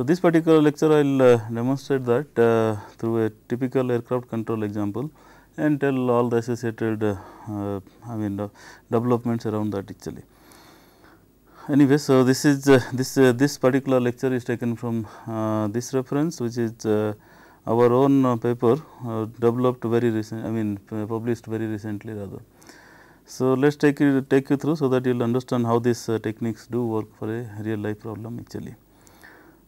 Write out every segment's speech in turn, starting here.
So, this particular lecture I will uh, demonstrate that uh, through a typical aircraft control example and tell all the associated uh, I mean developments around that actually anyway, so this is uh, this uh, this particular lecture is taken from uh, this reference, which is our own paper developed very recent. I mean, published very recently rather. So let's take you take you through so that you'll understand how these techniques do work for a real life problem actually.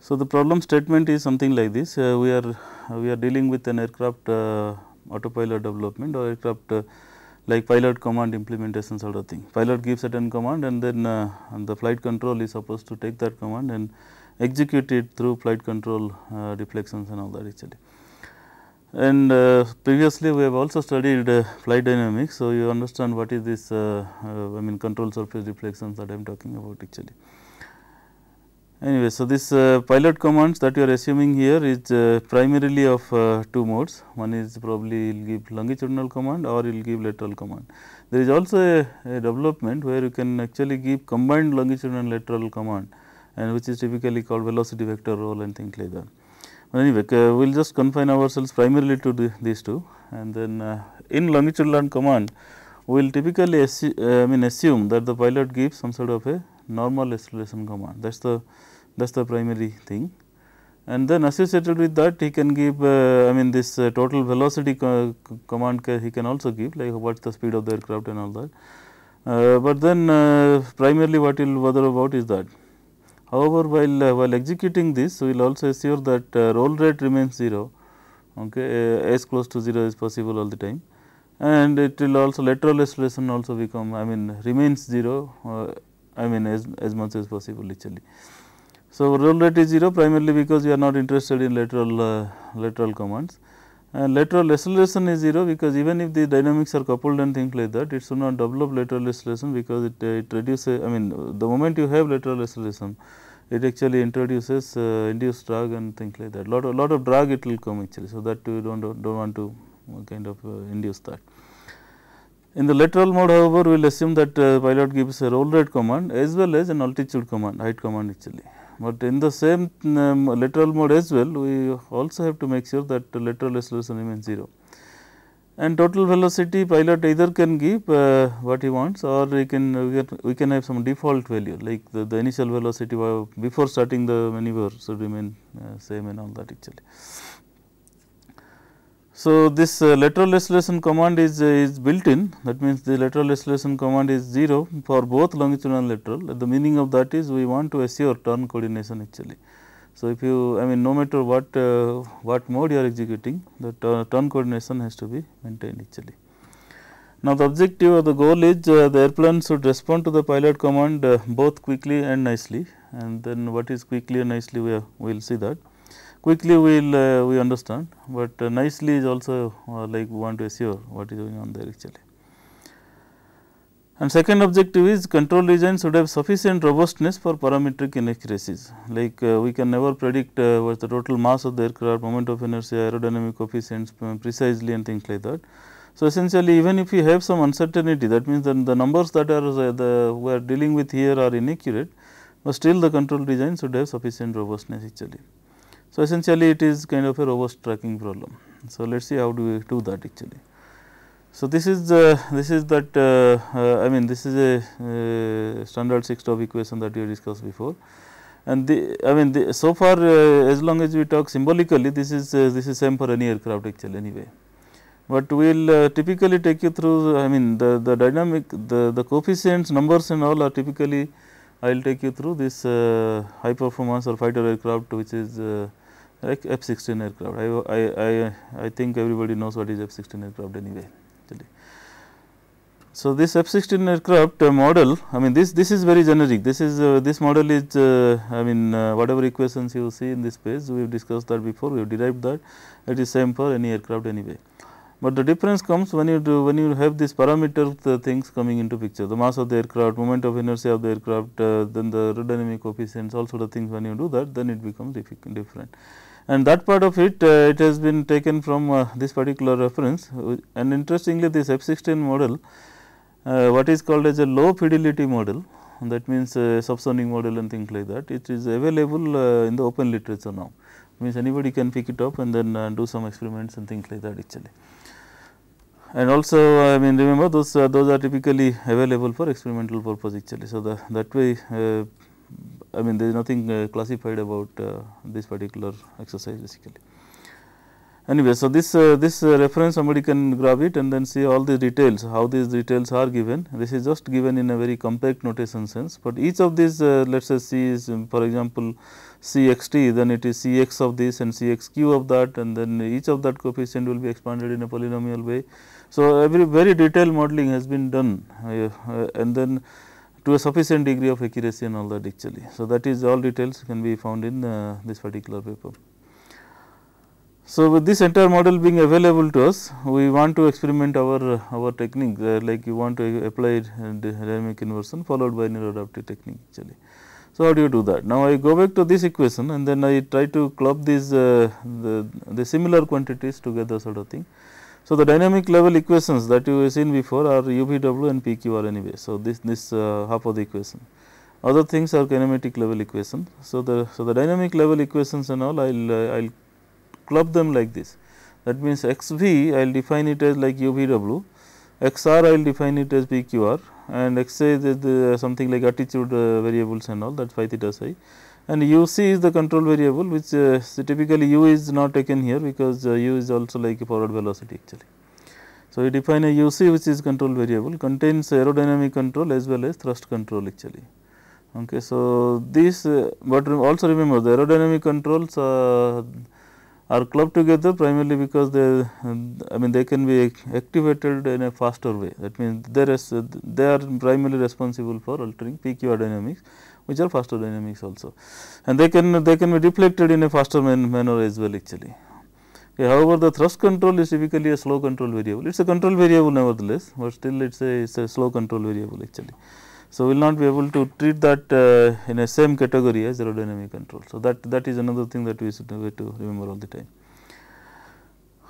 So, the problem statement is something like this, uh, we are we are dealing with an aircraft uh, autopilot development or aircraft uh, like pilot command implementation sort of thing. Pilot gives certain command and then uh, and the flight control is supposed to take that command and execute it through flight control deflections uh, and all that actually. And uh, previously we have also studied flight dynamics, so you understand what is this I mean control surface deflections that I am talking about actually. Anyway, so this uh, pilot commands that you are assuming here is uh, primarily of uh, two modes. One is probably you will give longitudinal command or it will give lateral command. There is also a, a, development where you can actually give combined longitudinal and lateral command and which is typically called velocity vector roll and things like that. But anyway, uh, we will just confine ourselves primarily to the, these two and then uh, in longitudinal command we will typically assume, uh, I mean assume that the pilot gives some sort of a normal acceleration command that is the that is the primary thing. And then associated with that he can give uh, I mean this uh, total velocity co command he can also give like what is the speed of the aircraft and all that. Uh, but then uh, primarily what he will bother about is that. However, while uh, while executing this we will also assure that uh, roll rate remains 0 okay, as close to 0 as possible all the time and it will also lateral acceleration also become I mean remains 0 I mean as, as much as possible literally. So, roll rate is 0 primarily because we are not interested in lateral uh, lateral commands and lateral acceleration is 0 because even if the dynamics are coupled and things like that it should not develop lateral acceleration because it, uh, it reduces I mean the moment you have lateral acceleration it actually introduces uh, induced drag and things like that lot of lot of drag it will come actually. So, that you do not do want to uh, kind of uh, induce that. In the lateral mode however, we will assume that uh, pilot gives a roll rate command as well as an altitude command height command actually but in the same um, lateral mode as well we also have to make sure that lateral acceleration remains 0 and total velocity pilot either can give uh, what he wants or uh, we can we can have some default value like the, the initial velocity before starting the maneuver should remain uh, same and all that actually. So, this uh, lateral acceleration command is, uh, is built in that means, the lateral acceleration command is 0 for both longitudinal and lateral the meaning of that is we want to assure turn coordination actually. So, if you I mean no matter what uh, what mode you are executing the turn coordination has to be maintained actually. Now, the objective or the goal is uh, the airplane should respond to the pilot command uh, both quickly and nicely and then what is quickly and nicely we will see that quickly we will uh, we understand, but uh, nicely is also uh, like we want to assure what is going on there actually. And second objective is control design should have sufficient robustness for parametric inaccuracies, like uh, we can never predict uh, what the total mass of the aircraft, moment of inertia, aerodynamic coefficients uh, precisely and things like that. So, essentially even if we have some uncertainty that means that the numbers that are the we are dealing with here are inaccurate, but still the control design should have sufficient robustness actually. So, essentially it is kind of a robust tracking problem. So, let us see how do we do that actually. So, this is the uh, this is that uh, uh, I mean this is a uh, standard 6 top equation that we discussed before and the I mean the, so far uh, as long as we talk symbolically this is uh, this is same for any aircraft actually anyway. But we will typically take you through I mean the, the dynamic the, the coefficients numbers and all are typically I will take you through this high performance or fighter aircraft which is like F 16 aircraft. I, I, I, I think everybody knows what is F 16 aircraft anyway. So, this F 16 aircraft uh, model I mean this this is very generic this is uh, this model is uh, I mean uh, whatever equations you see in this page we have discussed that before we have derived that it is same for any aircraft anyway. But the difference comes when you do when you have these parameter the uh, things coming into picture the mass of the aircraft moment of inertia of the aircraft uh, then the aerodynamic coefficients all sort of things when you do that then it becomes different and that part of it uh, it has been taken from uh, this particular reference uh, and interestingly this F16 model what is called as a low fidelity model that means subsonic model and things like that it is available in the open literature now means anybody can pick it up and then uh, do some experiments and things like that actually. And also I mean remember those uh, those are typically available for experimental purpose actually. So, the, that way uh, I mean there is nothing uh, classified about uh, this particular exercise basically. Anyway, so this uh, this uh, reference somebody can grab it and then see all the details how these details are given. This is just given in a very compact notation sense, but each of these let us say C is um, for example C x t then it is C x of this and C x q of that and then each of that coefficient will be expanded in a polynomial way. So, every very detailed modeling has been done uh, uh, and then to a sufficient degree of accuracy and all that actually. So, that is all details can be found in uh, this particular paper. So, with this entire model being available to us, we want to experiment our our technique uh, like you want to apply dynamic inversion followed by neuroadaptive technique actually. So, how do you do that? Now, I go back to this equation and then I try to club these uh, the, the similar quantities together sort of thing. So, the dynamic level equations that you have seen before are UVW and PQR anyway. So, this this uh, half of the equation other things are kinematic level equation. So, the so the dynamic level equations and all I will uh, I will club them like this that means x v I will define it as like u v w x r I will define it as p q r and x a is the, something like attitude uh, variables and all that is phi theta psi and u c is the control variable which uh, so typically u is not taken here because uh, u is also like a forward velocity actually. So, we define a u c which is control variable contains aerodynamic control as well as thrust control actually. Okay, so, this uh, but also remember the aerodynamic controls are clubbed together primarily because they I mean they can be activated in a faster way that means they, they are primarily responsible for altering peak aerodynamics which are faster dynamics also and they can they can be deflected in a faster man, manner as well actually. Okay, however, the thrust control is typically a slow control variable. It is a control variable nevertheless, but still it is a, it's a slow control variable actually. So, we will not be able to treat that uh, in a same category as aerodynamic control. So, that, that is another thing that we should have to remember all the time.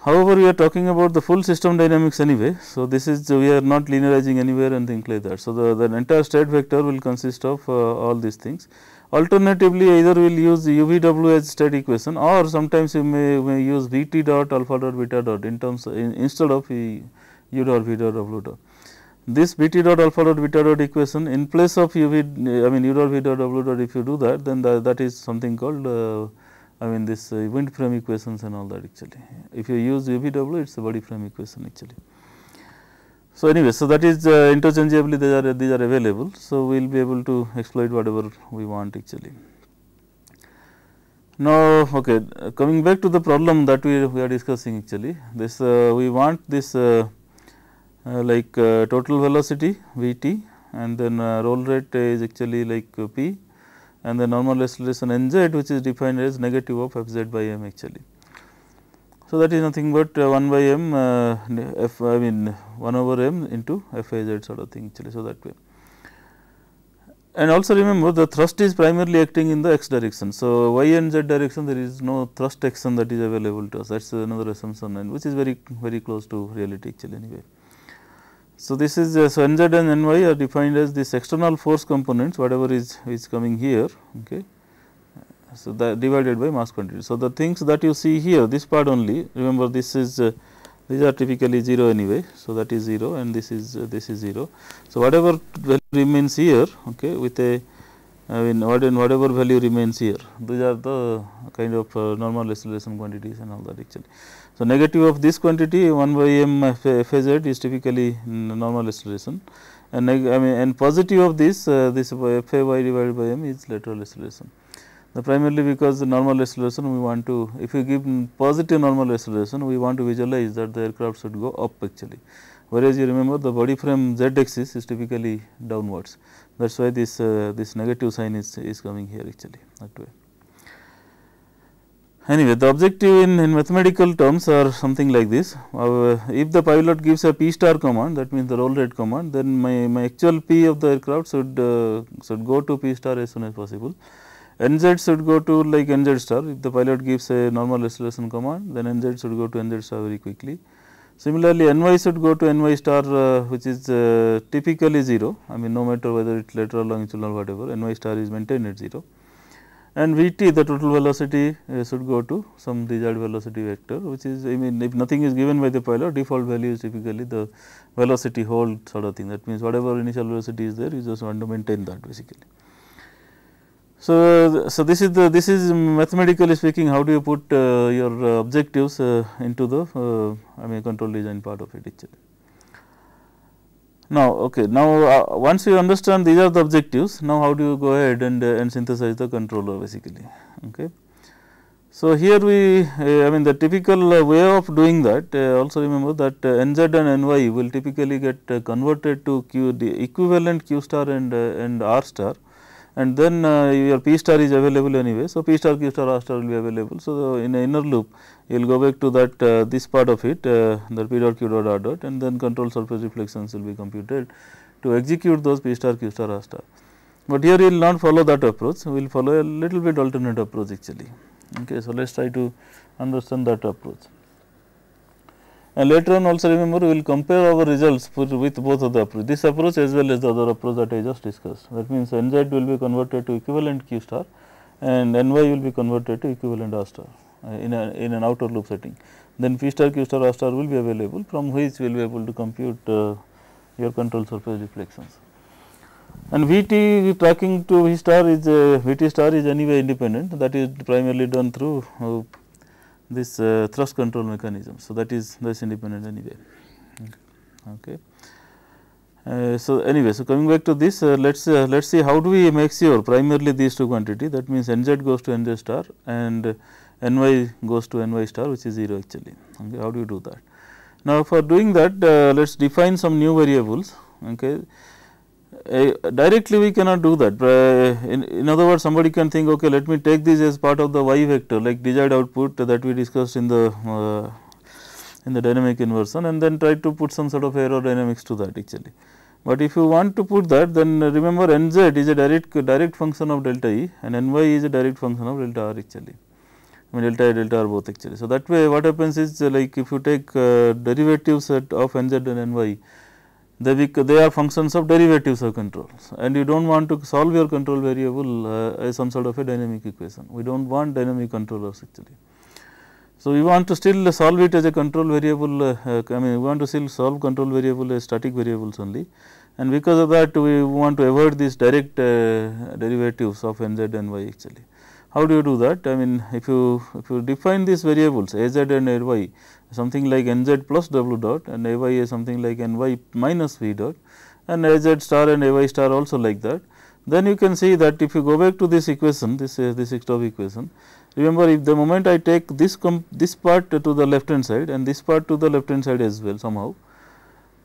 However, we are talking about the full system dynamics anyway. So, this is we are not linearizing anywhere and things like that. So, the, the entire state vector will consist of uh, all these things. Alternatively, either we will use UVW as state equation or sometimes you may, may use Vt dot alpha dot beta dot in terms in, instead of e, U dot V dot W dot. This Vt dot alpha dot beta dot equation in place of UV I mean U dot V dot W dot if you do that then the, that is something called uh, I mean this uh, wind frame equations and all that actually. If you use UVW, it is a body frame equation actually. So, anyway, so that is uh, interchangeably these are, these are available. So, we will be able to exploit whatever we want actually. Now, okay, uh, coming back to the problem that we, we are discussing actually, this uh, we want this uh, uh, like uh, total velocity V t and then roll rate is actually like p and the normal acceleration n z which is defined as negative of f z by m actually. So, that is nothing but uh, 1 by m uh, f I mean 1 over m into f a z sort of thing actually. So, that way and also remember the thrust is primarily acting in the x direction. So, y and z direction there is no thrust action that is available to us that is another assumption and which is very very close to reality actually anyway. So, this is uh, so n z and n y are defined as this external force components whatever is is coming here okay. So, that divided by mass quantity. So, the things that you see here this part only remember this is uh, these are typically 0 anyway. So, that is 0 and this is uh, this is 0. So, whatever value remains here okay with a I mean whatever value remains here these are the kind of uh, normal acceleration quantities and all that actually. So, negative of this quantity 1 by m f z is typically normal acceleration and I mean and positive of this uh, this f a y divided by m is lateral acceleration. The primarily because the normal acceleration we want to if you give positive normal acceleration we want to visualize that the aircraft should go up actually whereas you remember the body frame z axis is typically downwards that is why this uh, this negative sign is is coming here actually that way. Anyway, the objective in, in mathematical terms are something like this. Uh, if the pilot gives a P star command that means the roll rate command then my, my actual P of the aircraft should, uh, should go to P star as soon as possible. NZ should go to like NZ star if the pilot gives a normal acceleration command then NZ should go to NZ star very quickly. Similarly, NY should go to NY star uh, which is uh, typically 0 I mean no matter whether it is lateral longitudinal whatever NY star is maintained at 0 and V t the total velocity uh, should go to some desired velocity vector which is I mean if nothing is given by the pilot default value is typically the velocity hold sort of thing that means whatever initial velocity is there you just want to maintain that basically. So, so this is the this is um, mathematically speaking how do you put uh, your uh, objectives uh, into the uh, I mean control design part of it actually. Now, okay, now uh, once you understand these are the objectives, now how do you go ahead and, uh, and synthesize the controller basically. Okay. So, here we uh, I mean the typical uh, way of doing that uh, also remember that uh, nz and ny will typically get converted to q the equivalent q star and, and r star and then uh, your P star is available anyway. So, P star, Q star, R star will be available. So, in inner loop you will go back to that uh, this part of it uh, P dot Q dot R dot and then control surface reflections will be computed to execute those P star, Q star, R star. But here we will not follow that approach, we will follow a little bit alternate approach actually. Okay, so, let us try to understand that approach. And later on also remember we will compare our results with both of the approach, this approach as well as the other approach that I just discussed. That means NZ will be converted to equivalent Q star and NY will be converted to equivalent R star uh, in, a, in an outer loop setting. Then P star, Q star, R star will be available from which we will be able to compute uh, your control surface deflections. And Vt tracking to V star is uh, Vt star is anyway independent that is primarily done through uh, this uh, thrust control mechanism. So, that is less independent anyway. Okay. Uh, so, anyway, so coming back to this, uh, let us uh, let us see how do we make sure primarily these two quantity that means n z goes to n z star and n y goes to n y star which is 0 actually. Okay, how do you do that? Now, for doing that, uh, let us define some new variables. Okay uh, directly we cannot do that. Uh, in, in, other words, somebody can think, okay, let me take this as part of the y vector, like desired output that we discussed in the uh, in the dynamic inversion, and then try to put some sort of aerodynamics to that actually. But if you want to put that, then remember nz is a direct direct function of delta e, and ny is a direct function of delta r actually. I mean delta i delta r both actually. So that way, what happens is like if you take uh, derivatives of nz and ny they, they are functions of derivatives of controls and you do not want to solve your control variable uh, as some sort of a dynamic equation. We do not want dynamic controllers actually. So, we want to still solve it as a control variable, uh, uh, I mean we want to still solve control variable as static variables only and because of that we want to avoid these direct uh, derivatives of nz and y actually. How do you do that? I mean, if you if you define these variables A z and A y something like n z plus w dot and A y is something like n y minus v dot and A z star and A y star also like that. Then you can see that if you go back to this equation, this uh, this Ixtov equation, remember if the moment I take this this part to the left hand side and this part to the left hand side as well somehow,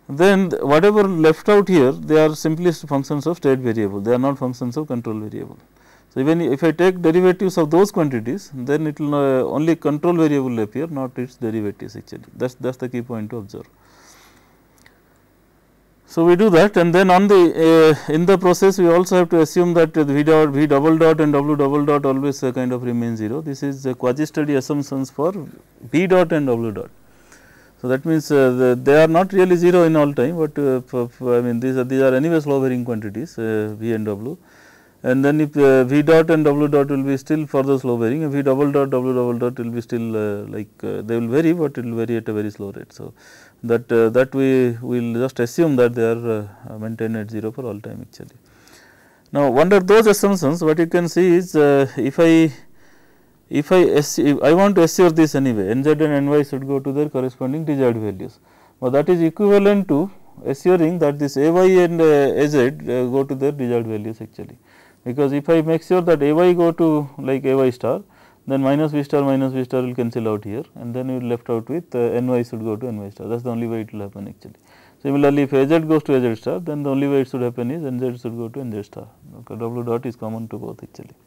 then whatever left out here they are simply functions of state variable, they are not functions of control variable. So, even if I take derivatives of those quantities, then it will uh, only control variable appear not its derivatives actually that is that is the key point to observe. So, we do that and then on the uh, in the process we also have to assume that V dot V double dot and W double dot always uh, kind of remain 0. This is a quasi steady assumptions for V dot and W dot. So, that means uh, the, they are not really 0 in all time, but uh, I mean these are these are anyway slow varying quantities uh, V and W and then if uh, V dot and W dot will be still further slow varying and V double dot W double dot will be still uh, like uh, they will vary but it will vary at a very slow rate. So, that uh, that we will just assume that they are uh, maintained at 0 for all time actually. Now, under those assumptions what you can see is uh, if I if I if I want to assure this anyway nz and ny should go to their corresponding desired values, but that is equivalent to assuring that this ay and az go to their desired values actually because if I make sure that A y go to like A y star then minus V star minus V star will cancel out here and then you are left out with uh, N y should go to N y star that is the only way it will happen actually. Similarly, if A z goes to A z star then the only way it should happen is N z should go to N z star okay, W dot is common to both actually.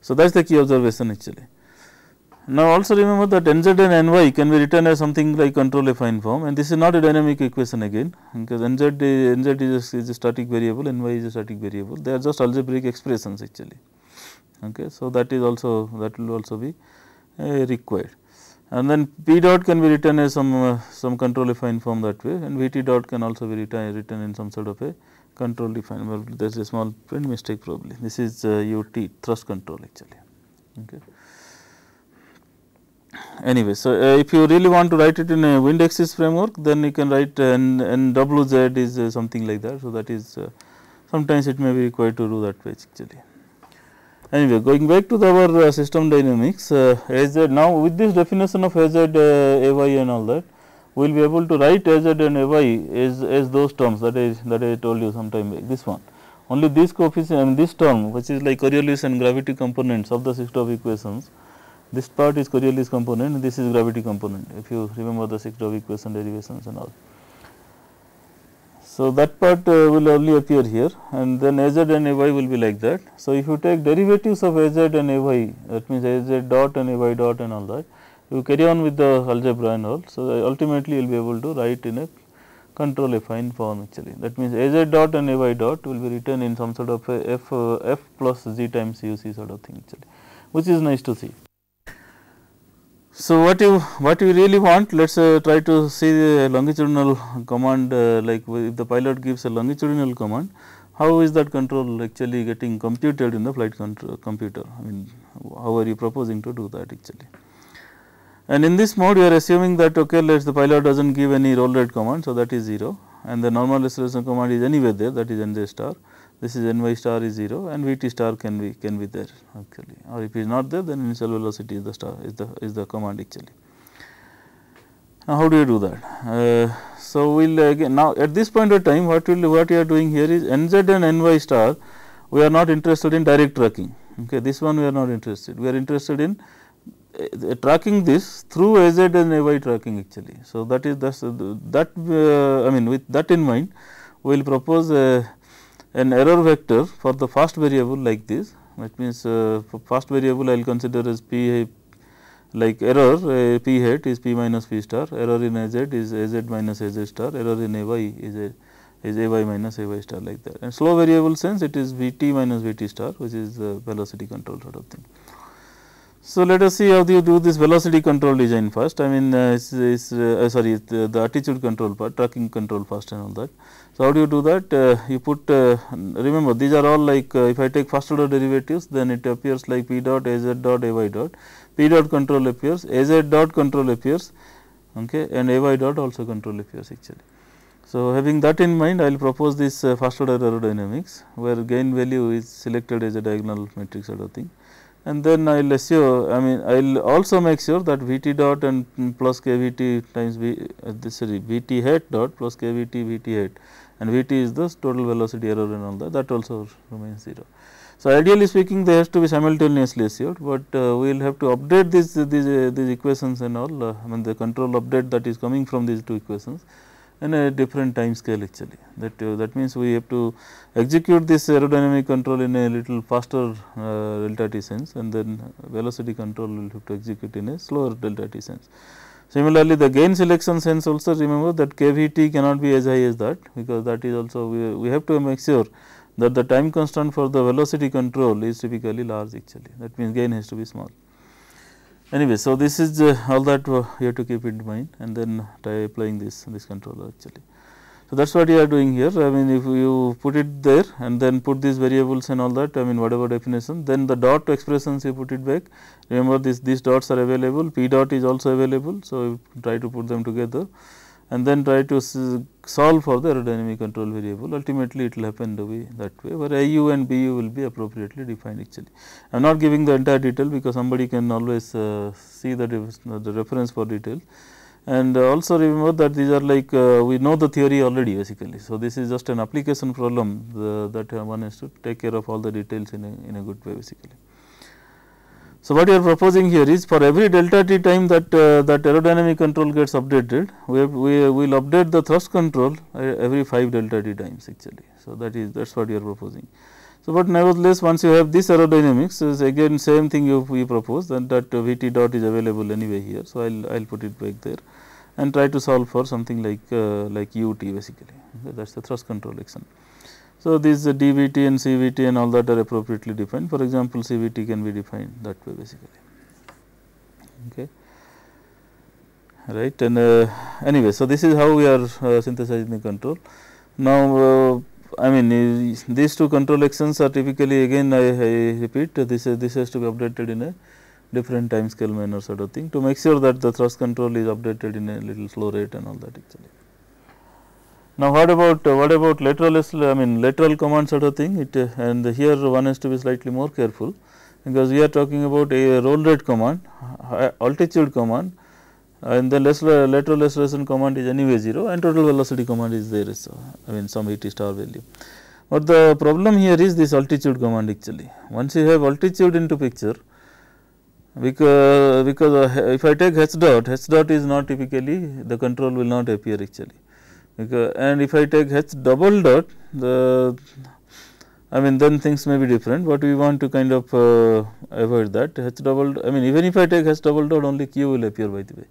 So, that is the key observation actually. Now, also remember that nz and ny can be written as something like control affine form and this is not a dynamic equation again because nz, is, nz is, a, is a static variable, ny is a static variable, they are just algebraic expressions actually. Okay. So, that is also that will also be uh, required and then p dot can be written as some uh, some control affine form that way and vt dot can also be written, written in some sort of a control defined well there is a small print mistake probably this is uh, ut thrust control actually. Okay anyway. So, uh, if you really want to write it in a wind axis framework then you can write n, n w z is uh, something like that. So, that is uh, sometimes it may be required to do that way actually. Anyway, going back to the, our uh, system dynamics uh, AZ now with this definition of AZ, uh, AY and all that we will be able to write AZ and AY as, as those terms that is that I told you sometime back this one. Only this coefficient and this term which is like Coriolis and gravity components of the system of equations this part is Coriolis component, this is gravity component, if you remember the six row equation derivations and all. So, that part uh, will only appear here and then A z and A y will be like that. So, if you take derivatives of A z and A y that means A z dot and A y dot and all that you carry on with the algebra and all. So, ultimately you will be able to write in a control affine form actually that means A z dot and A y dot will be written in some sort of a f, uh, f plus z times u c sort of thing actually which is nice to see. So, what you what you really want let us uh, try to see the longitudinal command uh, like if the pilot gives a longitudinal command how is that control actually getting computed in the flight computer I mean how are you proposing to do that actually. And in this mode you are assuming that okay let us the pilot does not give any roll rate command so that is 0 and the normal acceleration command is anywhere there that is n j star this is ny star is 0 and vt star can be can be there actually or if it is not there then initial velocity is the star is the is the command actually. Now, how do you do that? Uh, so, we will uh, again now at this point of time what will what you are doing here is nz and ny star we are not interested in direct tracking okay this one we are not interested we are interested in uh, tracking this through az and ay tracking actually. So, that is that, uh, that I mean with that in mind we will propose a an error vector for the first variable like this that means uh, for first variable I will consider as p like error uh, p hat is p minus p star, error in a z is a z minus a z star, error in a y is a is a y minus a y star like that. And slow variable sense it is v t minus v t star which is the velocity control sort of thing. So, let us see how you do this velocity control design first I mean uh, it's, it's, uh, uh, sorry the, the, attitude control part tracking control first and all that. So, how do you do that uh, you put uh, remember these are all like uh, if I take first order derivatives then it appears like p dot a z dot a y dot p dot control appears a z dot control appears okay, and a y dot also control appears actually. So, having that in mind I will propose this first order aerodynamics where gain value is selected as a diagonal matrix sort of thing and then I will assure I mean I will also make sure that V t dot and plus K V t times V uh, this sorry V t hat dot plus K V t V t hat and V t is the total velocity error and all that that also remains 0. So, ideally speaking they has to be simultaneously assured, but uh, we will have to update these these, uh, these equations and all uh, I mean the control update that is coming from these two equations in a different time scale actually that uh, that means we have to execute this aerodynamic control in a little faster uh, delta t sense and then velocity control will have to execute in a slower delta t sense. Similarly, the gain selection sense also remember that KVT cannot be as high as that because that is also we, we have to make sure that the time constant for the velocity control is typically large actually that means gain has to be small. Anyway, so this is uh, all that you have to keep in mind and then try applying this this controller actually. So, that is what you are doing here I mean if you put it there and then put these variables and all that I mean whatever definition then the dot expressions you put it back remember this these dots are available p dot is also available. So, try to put them together and then try to solve for the aerodynamic control variable ultimately it will happen the way that way where IU and BU will be appropriately defined actually. I am not giving the entire detail because somebody can always uh, see the, the reference for detail and also remember that these are like uh, we know the theory already basically. So, this is just an application problem the, that one has to take care of all the details in a, in a good way basically. So, what you are proposing here is for every delta t time that uh, that aerodynamic control gets updated, we have, we will update the thrust control uh, every 5 delta t times actually. So, that is that is what you are proposing. So, but nevertheless once you have this aerodynamics is again same thing you we propose then that V t dot is available anyway here. So, I will I will put it back there and try to solve for something like uh, like u t basically that is the thrust control action. So, these DVT and CVT and all that are appropriately defined. For example, CVT can be defined that way basically. Okay. Right. And uh, anyway, so this is how we are uh, synthesizing the control. Now, uh, I mean these two control actions are typically again I, I repeat this this has to be updated in a different time scale manner sort of thing to make sure that the thrust control is updated in a little slow rate and all that actually. Now, what about uh, what about lateral I mean lateral command sort of thing it uh, and here one has to be slightly more careful because we are talking about a roll rate command, altitude command and the uh, lateral acceleration command is anyway 0 and total velocity command is there so I mean some et star value. But the problem here is this altitude command actually once you have altitude into picture because, because uh, if I take h dot h dot is not typically the control will not appear actually and if I take H double dot the I mean then things may be different, but we want to kind of uh, avoid that H double I mean even if I take H double dot only Q will appear by the way.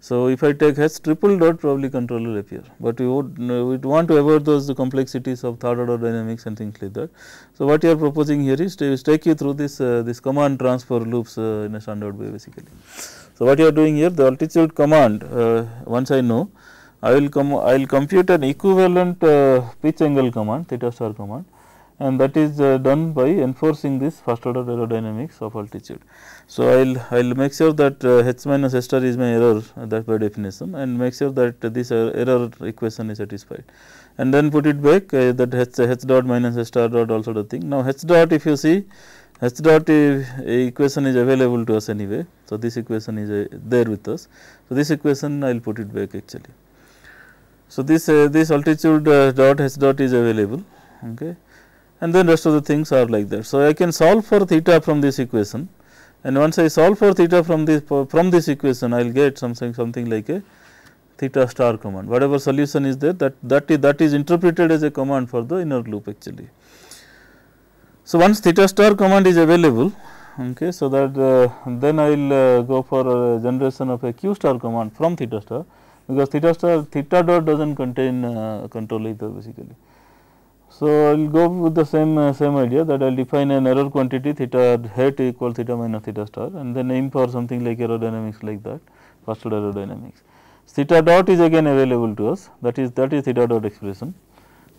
So, if I take H triple dot probably control will appear, but we would we want to avoid those complexities of third order dynamics and things like that. So, what you are proposing here is to take you through this uh, this command transfer loops uh, in a standard way basically. So, what you are doing here the altitude command uh, once I know I will come I will compute an equivalent uh, pitch angle command theta star command and that is uh, done by enforcing this first order aerodynamics of altitude. So, I will I will make sure that uh, h minus h star is my error uh, that by definition and make sure that this uh, error equation is satisfied and then put it back uh, that h, h dot minus h star dot also the thing. Now, h dot if you see h dot equation is available to us anyway. So, this equation is there with us. So, this equation I will put it back actually. So, this uh, this altitude uh, dot h dot is available okay and then rest of the things are like that. So, I can solve for theta from this equation and once I solve for theta from this from this equation I will get something something like a theta star command whatever solution is there that that is, that is interpreted as a command for the inner loop actually. So, once theta star command is available okay, so that uh, then I will uh, go for uh, generation of a q star command from theta star because theta star theta dot does not contain uh, control either basically. So, I will go with the same uh, same idea that I will define an error quantity theta hat equal theta minus theta star and then aim for something like aerodynamics like that order aerodynamics. Theta dot is again available to us that is that is theta dot expression.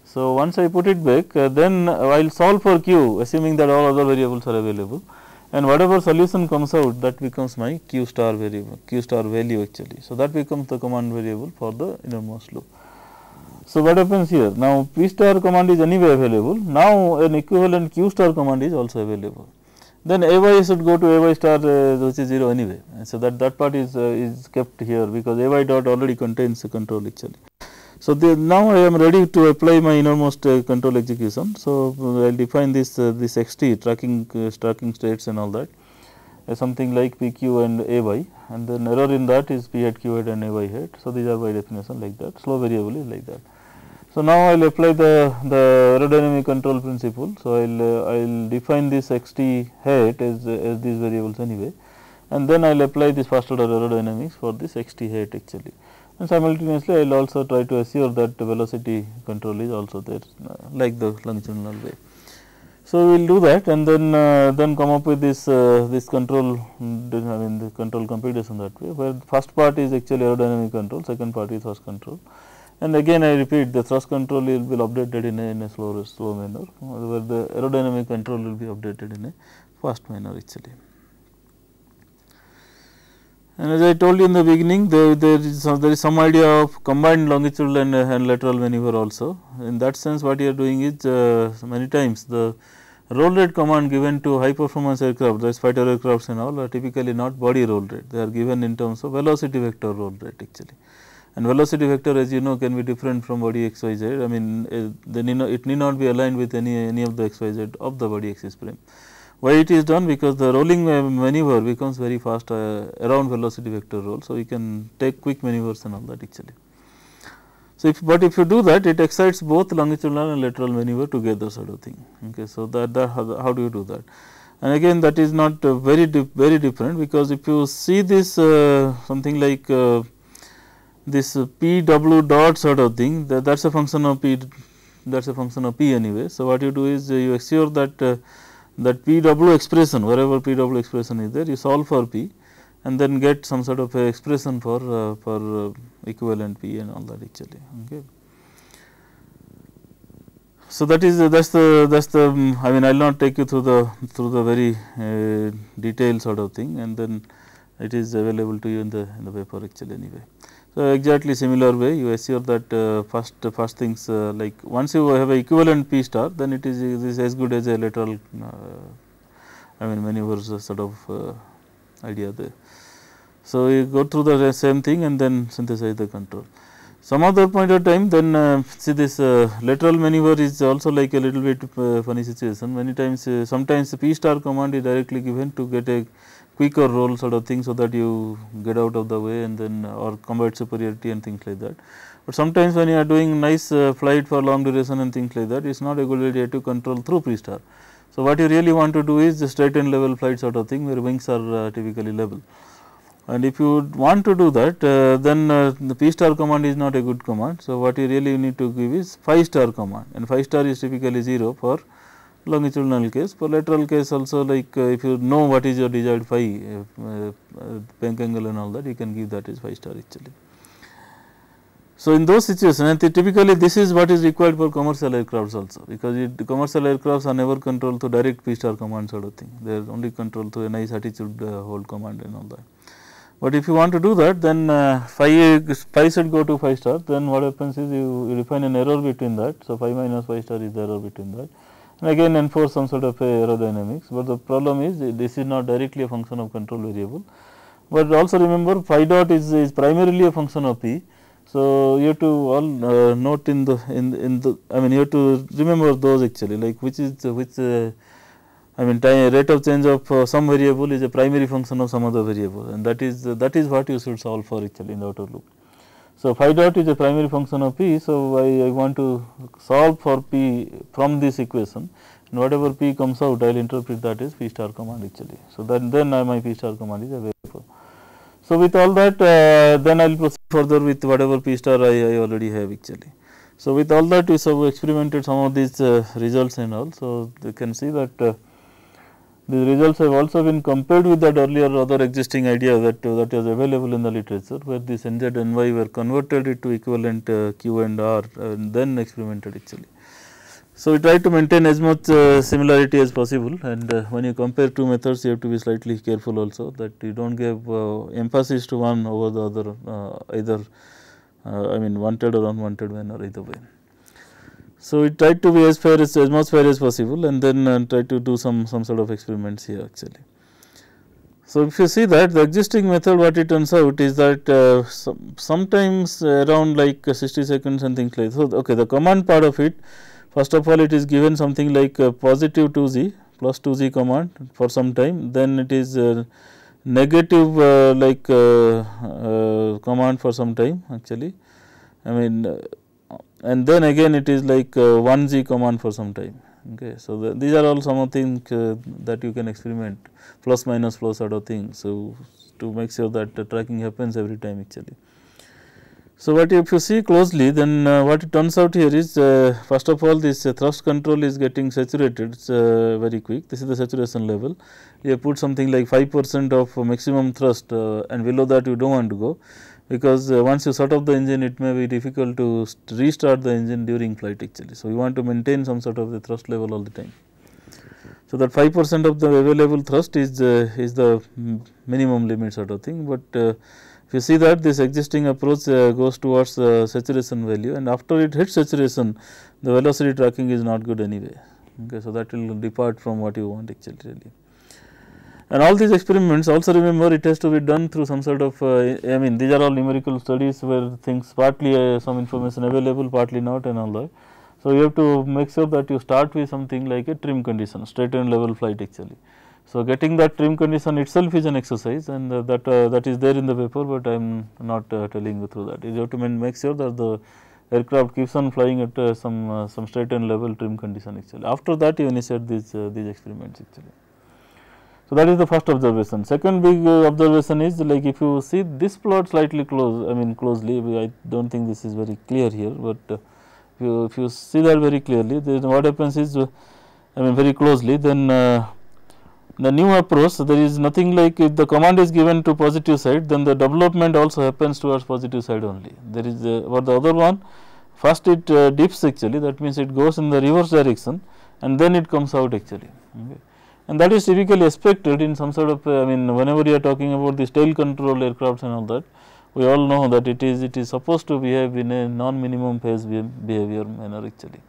So, once I put it back uh, then I will solve for q assuming that all other variables are available and whatever solution comes out that becomes my q star variable q star value actually. So, that becomes the command variable for the innermost loop. So, what happens here now p star command is anyway available now an equivalent q star command is also available then a y should go to a y star uh, which is 0 anyway. So, that that part is uh, is kept here because a y dot already contains the control actually. So, now I am ready to apply my innermost uh, control execution. So, I uh, will define this uh, this XT tracking uh, tracking states and all that something like PQ and AY and then error in that is P hat Q hat and AY hat. So, these are by definition like that slow variable is like that. So, now I will apply the, the aerodynamic control principle. So, I will I uh, will define this XT hat as, as these variables anyway and then I will apply this order aerodynamics for this XT hat actually and simultaneously I will also try to assure that velocity control is also there like the longitudinal wave. So, we will do that and then uh, then come up with this uh, this control I mean the control computation that way where first part is actually aerodynamic control second part is thrust control and again I repeat the thrust control will be updated in a, in a slow manner where the aerodynamic control will be updated in a fast manner actually. And as I told you in the beginning, there, there, is, some, there is some idea of combined longitudinal and, uh, and, lateral maneuver also. In that sense, what you are doing is uh, many times the roll rate command given to high performance aircraft, that is fighter aircrafts and all are typically not body roll rate, they are given in terms of velocity vector roll rate actually. And velocity vector as you know can be different from body x, y, z, I mean uh, need not, it need not be aligned with any, any of the x, y, z of the body axis frame. Why it is done? Because the rolling maneuver becomes very fast uh, around velocity vector roll. So, we can take quick maneuvers and all that actually. So, if but if you do that it excites both longitudinal and lateral maneuver together sort of thing. Okay, so, that, that how, how do you do that? And again that is not uh, very very different because if you see this uh, something like uh, this uh, p w dot sort of thing that, that is a function of p that is a function of p anyway. So, what you do is uh, you assure that that P w expression wherever P w expression is there you solve for P and then get some sort of expression for uh, for uh, equivalent P and all that actually. Okay. So that is uh, that's the that's the um, I mean I'll not take you through the through the very uh, detailed sort of thing and then it is available to you in the in the paper actually anyway. So, exactly similar way you assure that uh, first first things uh, like once you have a equivalent P star then it is, it is as good as a lateral uh, I mean maneuvers uh, sort of uh, idea there. So, you go through the same thing and then synthesize the control. Some other point of time then uh, see this lateral maneuver is also like a little bit funny situation many times sometimes P star command is directly given to get a quicker roll sort of thing so that you get out of the way and then or combat superiority and things like that. But sometimes when you are doing nice uh, flight for long duration and things like that it is not a good idea to control through pre-star. So, what you really want to do is the straight and level flight sort of thing where wings are uh, typically level. And if you want to do that uh, then uh, the P star command is not a good command. So, what you really need to give is 5 star command and 5 star is typically 0 for longitudinal case. For lateral case also like uh, if you know what is your desired phi uh, uh bank angle and all that you can give that is phi star actually. So, in those situations and typically this is what is required for commercial aircrafts also because it, commercial aircrafts are never controlled through direct P star command sort of thing they are only controlled through a nice attitude uh, hold command and all that. But if you want to do that then uh, phi, phi should go to phi star then what happens is you, you define an error between that. So, phi minus phi star is the error between that again enforce some sort of aerodynamics, but the problem is this is not directly a function of control variable. But also remember phi dot is, is primarily a function of p. So, you have to all uh, note in the in in the I mean you have to remember those actually like which is which uh, I mean time rate of change of uh, some variable is a primary function of some other variable and that is that is what you should solve for actually in the outer loop. So, phi dot is a primary function of p. So, I, I want to solve for p from this equation and whatever p comes out I will interpret that as p star command actually. So, then, then my p star command is available. So, with all that uh, then I will proceed further with whatever p star I, I already have actually. So, with all that we have experimented some of these uh, results and all. So, you can see that uh, the results have also been compared with that earlier other existing idea that, uh, that was available in the literature where these NZ and Y were converted into equivalent uh, Q and R and then experimented actually. So, we try to maintain as much uh, similarity as possible and uh, when you compare two methods you have to be slightly careful also that you do not give uh, emphasis to one over the other uh, either uh, I mean wanted or unwanted manner either way. So, we tried to be as fair as, as much fair as possible and then uh, try to do some, some sort of experiments here actually. So, if you see that the existing method what it turns out is that uh, some, sometimes around like uh, 60 seconds and things like so okay the command part of it first of all it is given something like uh, positive 2 z plus 2 z command for some time then it is uh, negative uh, like uh, command for some time actually I mean and then again it is like uh, 1 G command for some time. Okay. So, the, these are all some of things uh, that you can experiment plus plus sort of thing. So, to make sure that tracking happens every time actually. So, what if you see closely then uh, what it turns out here is uh, first of all this uh, thrust control is getting saturated uh, very quick this is the saturation level you put something like 5 percent of maximum thrust and below that you do not want to go because uh, once you shut off the engine it may be difficult to restart the engine during flight actually. So, you want to maintain some sort of the thrust level all the time. So, that 5 percent of the available thrust is, uh, is the minimum limit sort of thing, but uh, if you see that this existing approach uh, goes towards saturation value and after it hits saturation the velocity tracking is not good anyway. Okay, so, that will depart from what you want actually really. And all these experiments also remember it has to be done through some sort of, uh, I mean these are all numerical studies where things partly uh, some information available, partly not and all that. So, you have to make sure that you start with something like a trim condition, straight and level flight actually. So, getting that trim condition itself is an exercise and uh, that uh, that is there in the paper, but I am not uh, telling you through that. You have to make sure that the aircraft keeps on flying at uh, some some straight and level trim condition actually. After that you initiate these these experiments actually. So, that is the first observation. Second big uh, observation is like if you see this plot slightly close, I mean closely, I do not think this is very clear here, but uh, if, you, if you see that very clearly, then what happens is, uh, I mean very closely, then the new approach, there is nothing like if the command is given to positive side, then the development also happens towards positive side only. There is, for the other one, first it dips actually, that means it goes in the reverse direction and then it comes out actually. Okay and that is typically expected in some sort of uh, I mean whenever you are talking about the tail control aircrafts and all that we all know that it is it is supposed to behave in a non minimum phase behavior manner actually.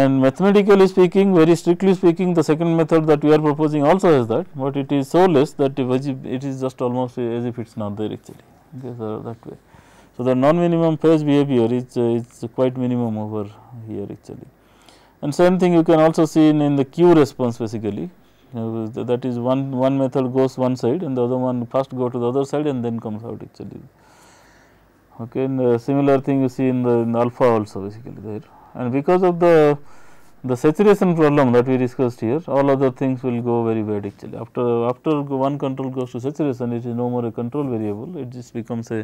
And mathematically speaking very strictly speaking the second method that we are proposing also has that, but it is so less that it is just almost as if it is not there actually okay, that way. So, the non minimum phase behavior is, uh, is quite minimum over here actually. And same thing you can also see in, in the Q response basically uh, that is one, one method goes one side and the other one first go to the other side and then comes out actually. Okay, and uh, similar thing you see in the in alpha also basically there and because of the the saturation problem that we discussed here all other things will go very bad actually after after one control goes to saturation it is no more a control variable it just becomes a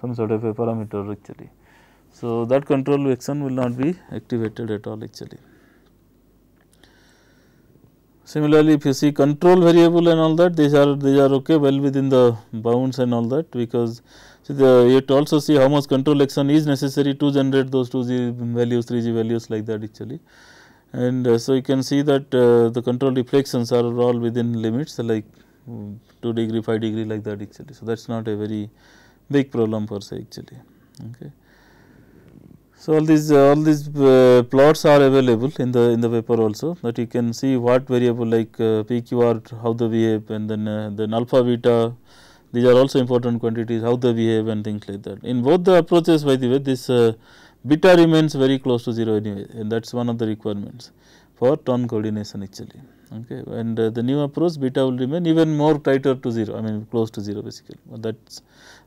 some sort of a parameter actually. So, that control action will not be activated at all actually. Similarly, if you see control variable and all that these are these are okay well within the bounds and all that because so the, you have to also see how much control action is necessary to generate those 2g values 3g values like that actually. And uh, so, you can see that uh, the control deflections are all within limits like mm, 2 degree 5 degree like that actually. So, that is not a very big problem per se actually. Okay. So, all these uh, all these uh, plots are available in the in the paper also that you can see what variable like uh, PQR how they behave and then then alpha beta these are also important quantities how they behave and things like that. In both the approaches by the way this beta remains very close to 0 anyway and that is one of the requirements for turn coordination actually okay and uh, the new approach beta will remain even more tighter to 0 I mean close to 0 basically that is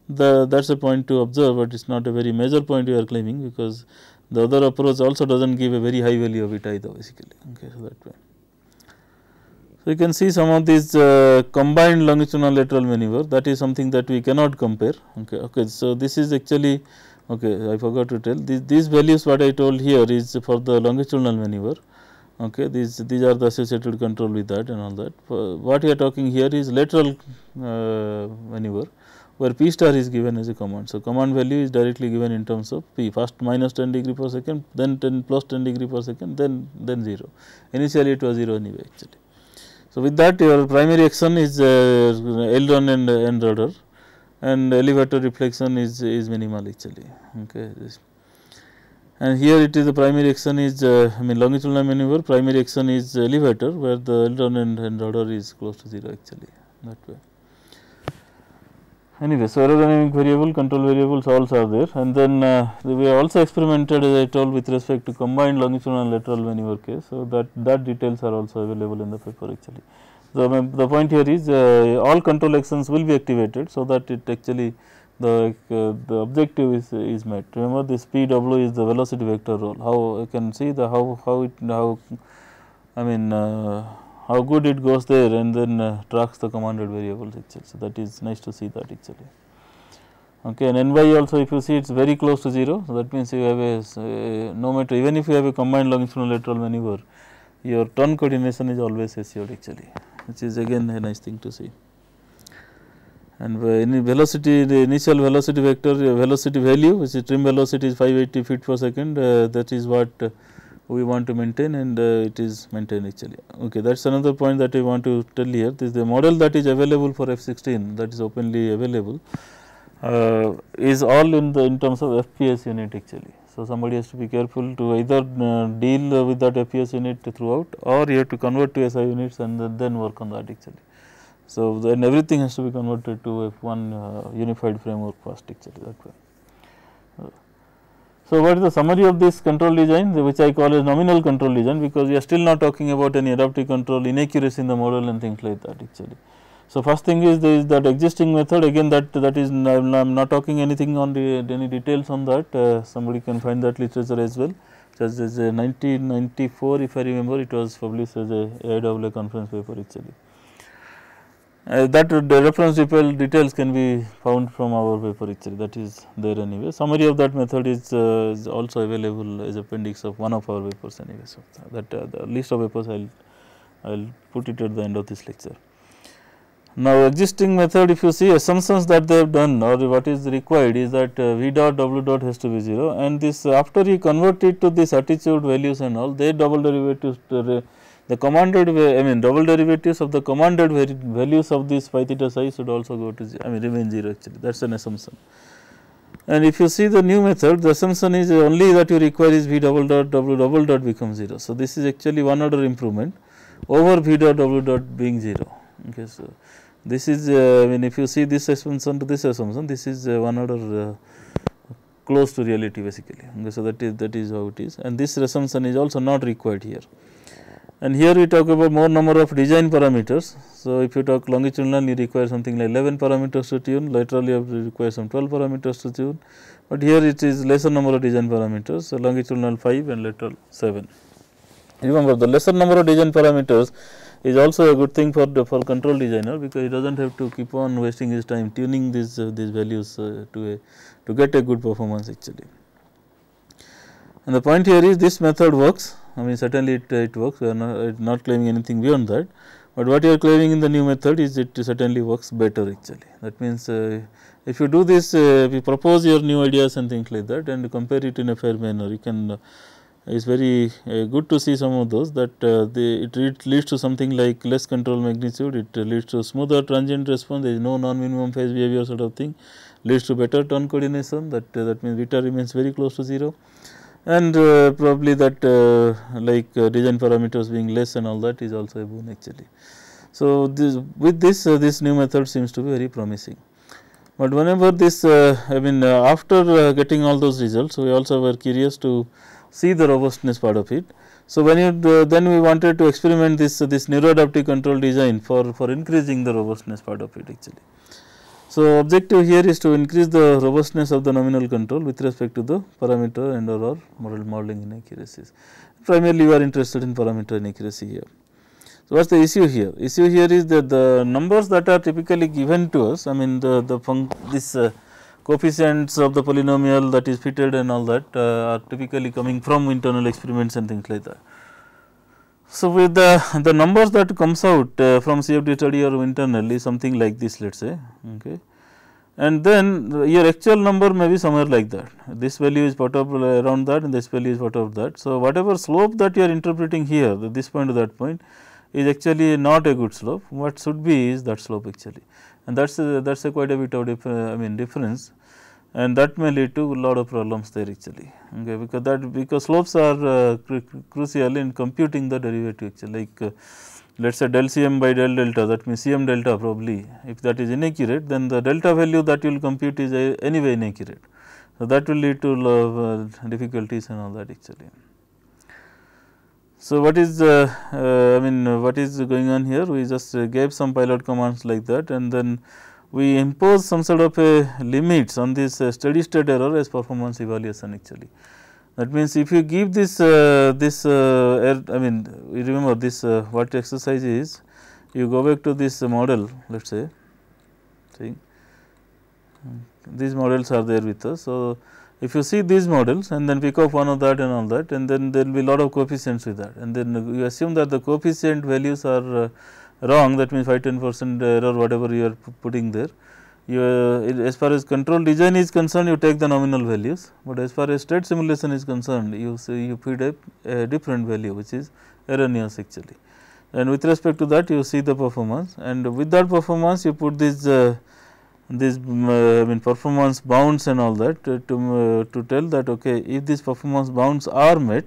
the that is a point to observe, but it is not a very major point you are claiming because the other approach also does not give a very high value of it either basically. Okay, so, that way. So, you can see some of these uh, combined longitudinal lateral maneuver that is something that we cannot compare. Okay, okay. So, this is actually okay, I forgot to tell these, these values what I told here is for the longitudinal maneuver. Okay, these these are the associated control with that and all that. For what we are talking here is lateral uh, maneuver where p star is given as a command. So, command value is directly given in terms of p first minus 10 degree per second then 10 plus 10 degree per second then then 0 initially it was 0 anyway actually. So, with that your primary action is uh, aileron and, and rudder and elevator reflection is is minimal actually okay and here it is the primary action is uh, I mean longitudinal maneuver primary action is elevator where the aileron and, and rudder is close to 0 actually that way anyway. So, aerodynamic variable control variables also are there and then uh, we also experimented as I told with respect to combined longitudinal and lateral maneuver case. So, that, that details are also available in the paper actually. So, the point here is uh, all control actions will be activated. So, that it actually the, uh, the objective is, is met. Remember this P w is the velocity vector role how you can see the how, how it how I mean uh, how good it goes there and then uh, tracks the commanded variables itself. So, that is nice to see that actually. Okay, and NY also if you see it is very close to 0. So, that means you have a, no matter even if you have a combined longitudinal lateral maneuver, your turn coordination is always assured actually, which is again a nice thing to see. And any velocity, the initial velocity vector, uh, velocity value, which is trim velocity is 580 feet per second, uh, that is what uh, we want to maintain and uh, it is maintained actually. Okay, that is another point that we want to tell here. This the model that is available for F 16 that is openly available uh, is all in the in terms of FPS unit actually. So, somebody has to be careful to either uh, deal with that FPS unit throughout or you have to convert to SI units and then work on that actually. So, then everything has to be converted to F1 uh, unified framework first actually that way. Uh, so, what is the summary of this control design which I call as nominal control design because we are still not talking about any adaptive control inaccuracy in the model and things like that actually. So, first thing is there is that existing method again that that is I am not talking anything on the any details on that uh, somebody can find that literature as well just as 1994 uh, if I remember it was published as a AIWA conference paper actually. Uh, that the uh, reference details can be found from our paper itself that is there anyway. Summary of that method is, uh, is also available as appendix of one of our papers anyway. So, uh, that uh, the list of papers I will I will put it at the end of this lecture. Now, existing method if you see assumptions that they have done or what is required is that uh, V dot W dot has to be 0 and this after you convert it to this attitude values and all they double derivative the commanded, I mean, double derivatives of the commanded values of these phi theta psi should also go to, zero. I mean, remain 0 actually, that is an assumption. And if you see the new method, the assumption is only that you require is V double dot W double dot becomes 0. So, this is actually one order improvement over V dot W dot being 0. Okay, so, this is, uh, I mean, if you see this assumption to this assumption, this is uh, one order uh, close to reality basically. Okay, so, that is that is how it is and this assumption is also not required here and here we talk about more number of design parameters. So, if you talk longitudinal you require something like 11 parameters to tune, lateral you require some 12 parameters to tune, but here it is lesser number of design parameters. So, longitudinal 5 and lateral 7. Remember the lesser number of design parameters is also a good thing for the, for control designer because he does not have to keep on wasting his time tuning these uh, these values uh, to a, to get a good performance actually. And the point here is this method works I mean certainly it, uh, it works, we are not, uh, not claiming anything beyond that, but what you are claiming in the new method is it certainly works better actually. That means, uh, if you do this, uh, you propose your new ideas and things like that and compare it in a fair manner, you can, uh, it is very uh, good to see some of those that it, it leads to something like less control magnitude, it leads to smoother transient response, there is no non-minimum phase behavior sort of thing, leads to better turn coordination that, that means beta remains very close to 0 and uh, probably that uh, like design uh, parameters being less and all that is also a boon actually. So, this with this uh, this new method seems to be very promising, but whenever this uh, I mean after getting all those results we also were curious to see the robustness part of it. So, when you then we wanted to experiment this this neuroadaptive control design for for increasing the robustness part of it actually. So, objective here is to increase the robustness of the nominal control with respect to the parameter and or, or model modeling inaccuracies. Primarily, we are interested in parameter inaccuracy here. So, what is the issue here? Issue here is that the numbers that are typically given to us, I mean the, the this uh, coefficients of the polynomial that is fitted and all that uh, are typically coming from internal experiments and things like that. So, with the, the numbers that comes out uh, from CFD study or internally something like this let us say okay. and then your actual number may be somewhere like that. This value is put uh, around that and this value is whatever that. So, whatever slope that you are interpreting here this point to that point is actually not a good slope what should be is that slope actually and that is uh, that is a quite a bit of difference uh, I mean difference and that may lead to a lot of problems there actually okay, because that because slopes are uh, cru crucial in computing the derivative actually like uh, let us say del cm by del delta that means cm delta probably if that is inaccurate then the delta value that you will compute is uh, anyway inaccurate. So, that will lead to uh, difficulties and all that actually. So, what is uh, uh, I mean what is going on here we just uh, gave some pilot commands like that and then we impose some sort of a limits on this uh, steady state error as performance evaluation actually. That means, if you give this, uh, this uh, er, I mean you remember this uh, what exercise is, you go back to this model let us say thing, um, these models are there with us. So, if you see these models and then pick up one of that and all that and then there will be lot of coefficients with that and then you assume that the coefficient values are uh, wrong that means 5 10 percent error whatever you are putting there. You, uh, as far as control design is concerned you take the nominal values, but as far as state simulation is concerned you see you feed a, a different value which is erroneous actually. And with respect to that you see the performance and with that performance you put this uh, this mm, uh, I mean performance bounds and all that to, to, uh, to tell that okay if these performance bounds are met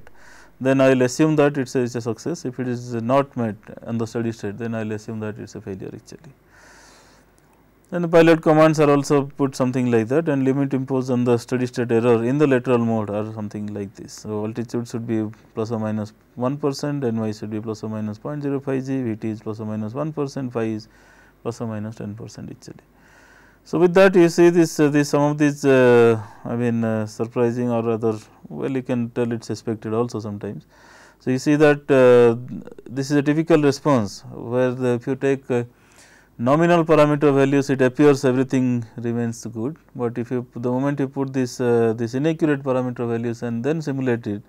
then I will assume that it is a success. If it is not met in the steady state, then I will assume that it is a failure actually. And the pilot commands are also put something like that and limit imposed on the steady state error in the lateral mode or something like this. So, altitude should be plus or minus 1 percent, ny should be plus or minus 0.05 g, vt is plus or minus 1 percent, phi is plus or minus 10 percent actually. So, with that you see this, uh, this some of these uh, I mean uh, surprising or rather well you can tell it is suspected also sometimes. So, you see that uh, this is a typical response where the, if you take uh, nominal parameter values it appears everything remains good, but if you the moment you put this uh, this inaccurate parameter values and then simulate it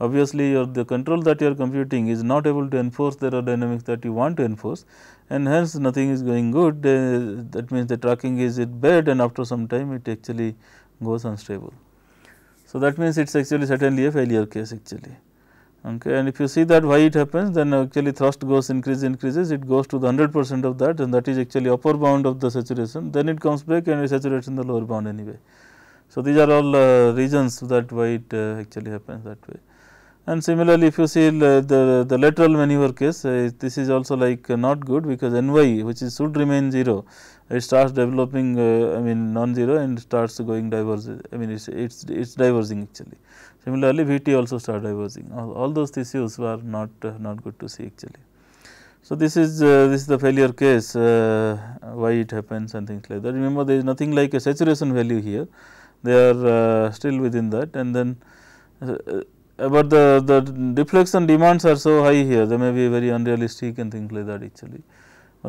obviously your the control that you are computing is not able to enforce the aerodynamics that you want to enforce and hence nothing is going good uh, that means the tracking is it bad and after some time it actually goes unstable. So, that means it is actually certainly a failure case actually okay. and if you see that why it happens then actually thrust goes increase increases it goes to the 100 percent of that and that is actually upper bound of the saturation then it comes back and it saturates in the lower bound anyway. So, these are all uh, reasons that why it uh, actually happens that way. And similarly, if you see the, the, the lateral maneuver case, uh, this is also like uh, not good because n y which is should remain 0 it starts developing uh, I mean non-zero and starts going diverge I mean it's it's diverging actually. Similarly, Vt also start diverging all, all those tissues were not uh, not good to see actually. So, this is uh, this is the failure case uh, why it happens and things like that remember there is nothing like a saturation value here they are uh, still within that and then uh, but the, the deflection demands are so high here they may be very unrealistic and things like that actually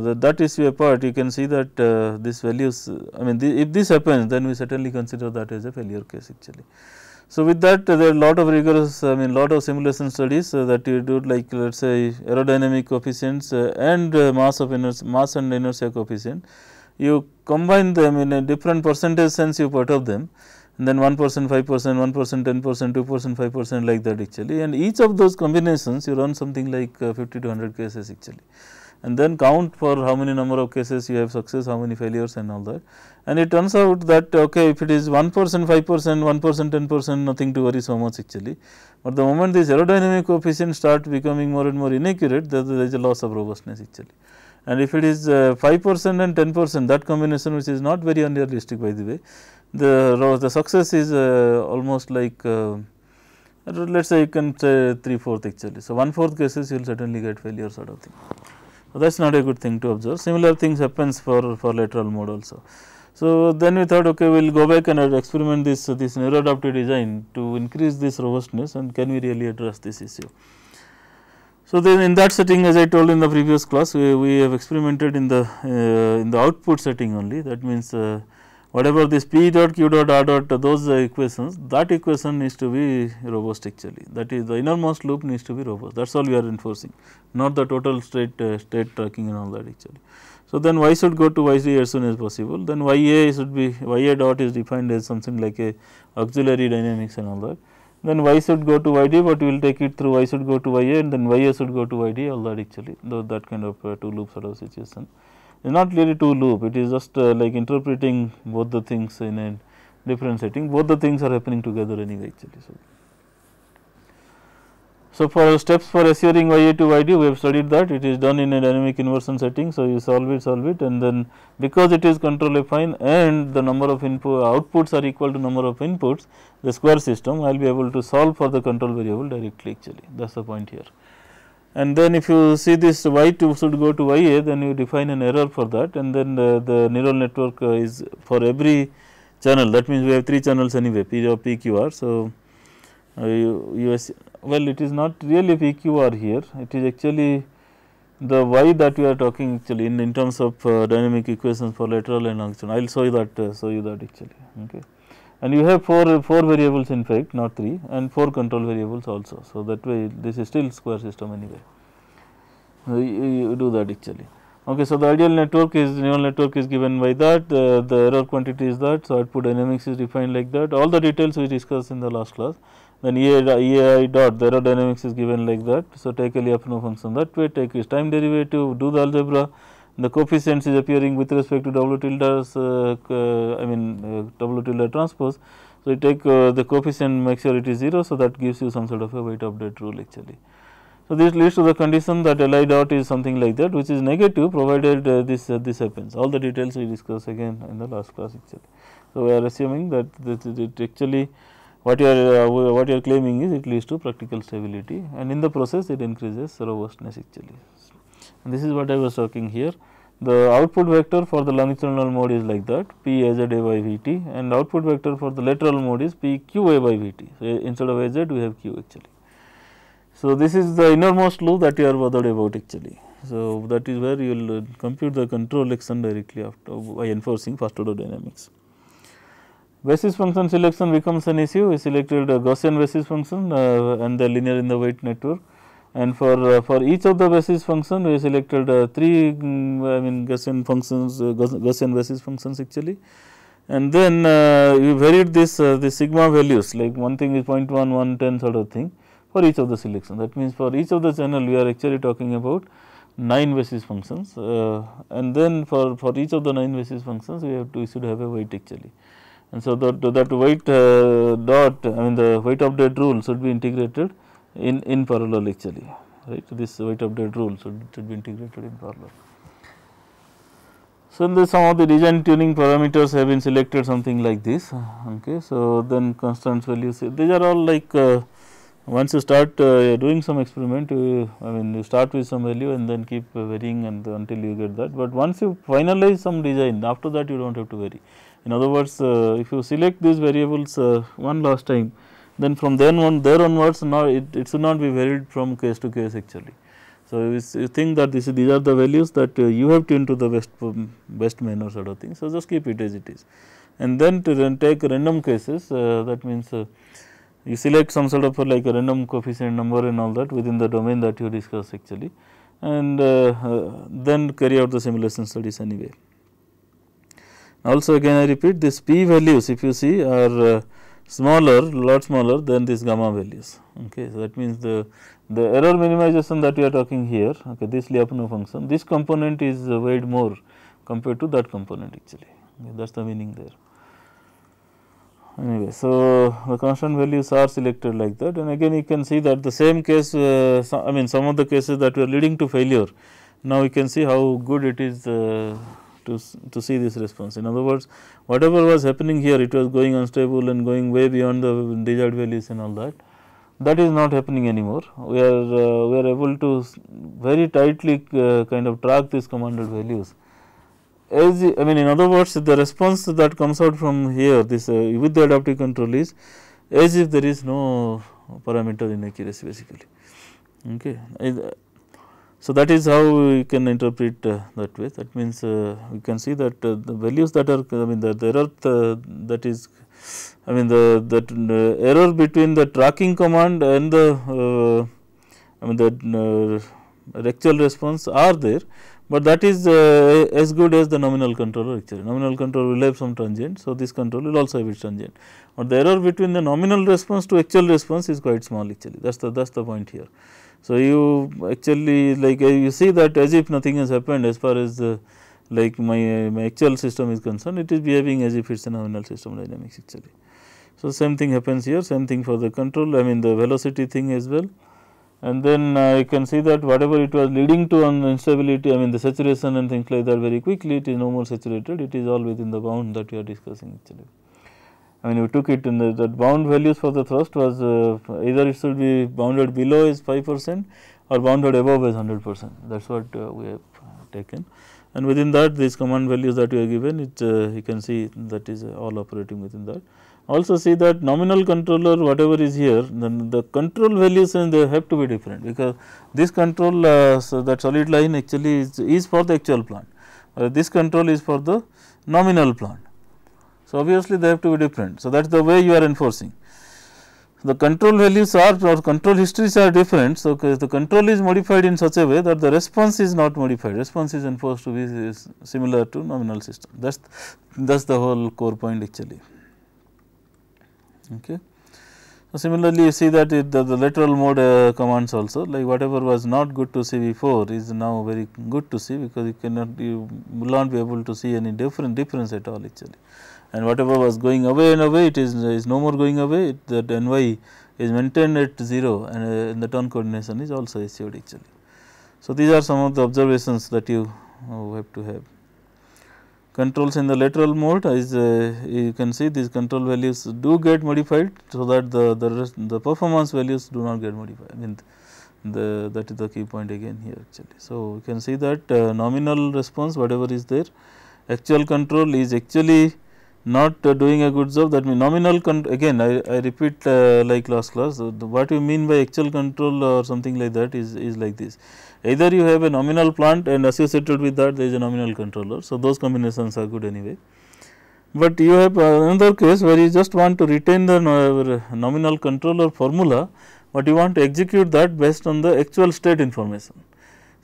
the that issue apart you can see that uh, this values I mean the, if this happens then we certainly consider that as a failure case actually. So, with that uh, there are lot of rigorous I mean lot of simulation studies uh, that you do like let us say aerodynamic coefficients uh, and uh, mass of inertia mass and inertia coefficient. You combine them in a different percentage sense you put up them and then 1 percent 5 percent 1 percent 10 percent 2 percent 5 percent like that actually and each of those combinations you run something like uh, 50 to 100 cases actually and then count for how many number of cases you have success, how many failures and all that. And it turns out that okay, if it is 1 percent, 5 percent, 1 percent, 10 percent, nothing to worry so much actually. But the moment this aerodynamic coefficient start becoming more and more inaccurate, there, there is a loss of robustness actually. And if it is uh, 5 percent and 10 percent, that combination which is not very unrealistic by the way, the, the success is uh, almost like uh, let us say you can say three fourth actually. So, 1 cases you will certainly get failures sort of thing that is not a good thing to observe. Similar things happens for, for lateral mode also. So, then we thought okay, we will go back and experiment this, this neuroadaptive design to increase this robustness and can we really address this issue. So, then in that setting as I told in the previous class, we, we have experimented in the, uh, in the output setting only that means, uh, whatever this P dot Q dot R dot those equations that equation needs to be robust actually that is the innermost loop needs to be robust that is all we are enforcing not the total straight uh, tracking and all that actually. So, then y should go to y z as soon as possible then y a should be y a dot is defined as something like a auxiliary dynamics and all that then y should go to y d but we will take it through y should go to y a and then y a should go to y d all that actually though that kind of uh, two loop sort of situation is not really two loop, it is just uh, like interpreting both the things in a different setting, both the things are happening together anyway actually. So, so for steps for assuring y a to y d we have studied that it is done in a dynamic inversion setting. So, you solve it solve it and then because it is control affine and the number of input outputs are equal to number of inputs the square system I will be able to solve for the control variable directly actually that is the point here and then if you see this y 2 should go to y a then you define an error for that and then the, the neural network uh, is for every channel that means we have 3 channels anyway P or uh, PQR. So, uh, you, well it is not really PQR here it is actually the y that we are talking actually in, in terms of uh, dynamic equations for lateral and longitudinal. I will show you that uh, show you that actually. Okay and you have 4, 4 variables in fact not 3 and 4 control variables also. So, that way this is still square system anyway, so, you, you do that actually. Okay, so the ideal network is neural network is given by that, uh, the error quantity is that, so output dynamics is defined like that, all the details we discussed in the last class. Then EAI, EAI dot the error dynamics is given like that, so take a Lyapunov function that way, take its time derivative, do the algebra, the coefficients is appearing with respect to W tilde. Uh, uh, I mean uh, W tilde transpose. So, you take uh, the coefficient make sure it is 0. So, that gives you some sort of a weight update rule actually. So, this leads to the condition that Li dot is something like that which is negative provided uh, this uh, this happens all the details we discussed again in the last class actually. So, we are assuming that this it actually what you are uh, what you are claiming is it leads to practical stability and in the process it increases robustness actually and this is what I was talking here. The output vector for the longitudinal mode is like that P A z A by V t and output vector for the lateral mode is P q A by V t. So, instead of A z we have q actually. So, this is the innermost loop that you are bothered about actually. So, that is where you will uh, compute the control action directly after by enforcing first order dynamics. Basis function selection becomes an issue, we selected a Gaussian basis function uh, and the linear in the weight network and for uh, for each of the basis function we selected uh, three mm, I mean Gaussian functions uh, Gaussian basis functions actually and then uh, varied this uh, the sigma values like one thing is 0 0.1 1 10 sort of thing for each of the selection that means for each of the channel we are actually talking about 9 basis functions uh, and then for for each of the 9 basis functions we have to we should have a weight actually and so that that weight dot I mean the weight update rule should be integrated in, in parallel actually right this weight update rule. So, it should be integrated in parallel. So, the, some of the design tuning parameters have been selected something like this. Okay. So, then constant values these are all like uh, once you start uh, doing some experiment you, I mean you start with some value and then keep varying and until you get that, but once you finalize some design after that you do not have to vary. In other words uh, if you select these variables uh, one last time then from then on there onwards now it, it should not be varied from case to case actually. So, you think that this, these are the values that uh, you have tuned to the best, um, best manner sort of thing. So, just keep it as it is and then to then take random cases uh, that means uh, you select some sort of like a random coefficient number and all that within the domain that you discuss actually and uh, uh, then carry out the simulation studies anyway. Also again I repeat this p values if you see are uh, smaller, lot smaller than these gamma values. Okay, so that means the the error minimization that we are talking here. Okay, this Lyapunov function, this component is weighed more compared to that component actually. Okay, that's the meaning there. Anyway, so the constant values are selected like that, and again you can see that the same case. Uh, I mean, some of the cases that were leading to failure. Now we can see how good it is. Uh, to, to see this response. In other words, whatever was happening here, it was going unstable and going way beyond the desired values and all that. That is not happening anymore. We are, uh, we are able to very tightly uh, kind of track these commanded values. As I mean, in other words, the response that comes out from here, this uh, with the adaptive control is as if there is no parameter inaccuracy basically. Okay. Uh, so, that is how we can interpret uh, that way that means uh, can see that uh, the values that are I mean the, the error th uh, that is I mean the that uh, error between the tracking command and the uh, I mean the actual response are there, but that is as good as the nominal controller actually nominal controller will have some transient. So, this controller will also have its transient but the error between the nominal response to actual response is quite small actually that is the that is the point here. So, you actually like uh, you see that as if nothing has happened as far as the like my, my actual system is concerned, it is behaving as if it is a nominal system dynamics actually. So, same thing happens here, same thing for the control, I mean the velocity thing as well. And then you can see that whatever it was leading to on instability, I mean the saturation and things like that very quickly, it is no more saturated, it is all within the bound that we are discussing actually. I mean, we took it in the, that bound values for the thrust was uh, either it should be bounded below is 5 percent or bounded above is 100 percent. That is what uh, we have taken. And within that, these command values that we are given, it uh, you can see that is uh, all operating within that. Also, see that nominal controller, whatever is here, then the control values and uh, they have to be different because this control, uh, so that solid line actually is, is for the actual plant, this control is for the nominal plant. So, obviously, they have to be different. So, that is the way you are enforcing. The control values are or control histories are different. So, the control is modified in such a way that the response is not modified, response is enforced to be similar to nominal system. That is that is the whole core point actually. Okay. So, similarly, you see that it, the, the, lateral mode uh, commands also like whatever was not good to see before is now very good to see because you cannot you will not be able to see any different difference at all actually and whatever was going away and away it is, is no more going away it, that n y is maintained at 0 and, uh, the turn coordination is also achieved actually. So, these are some of the observations that you uh, have to have. Controls in the lateral mode is uh, you can see these control values do get modified. So, that the, the, the performance values do not get modified I mean the that is the key point again here actually. So, you can see that uh, nominal response whatever is there actual control is actually not uh, doing a good job that means nominal again I, I repeat uh, like last class uh, what you mean by actual control or something like that is, is like this either you have a nominal plant and associated with that there is a nominal controller. So, those combinations are good anyway, but you have another case where you just want to retain the nominal controller formula, but you want to execute that based on the actual state information.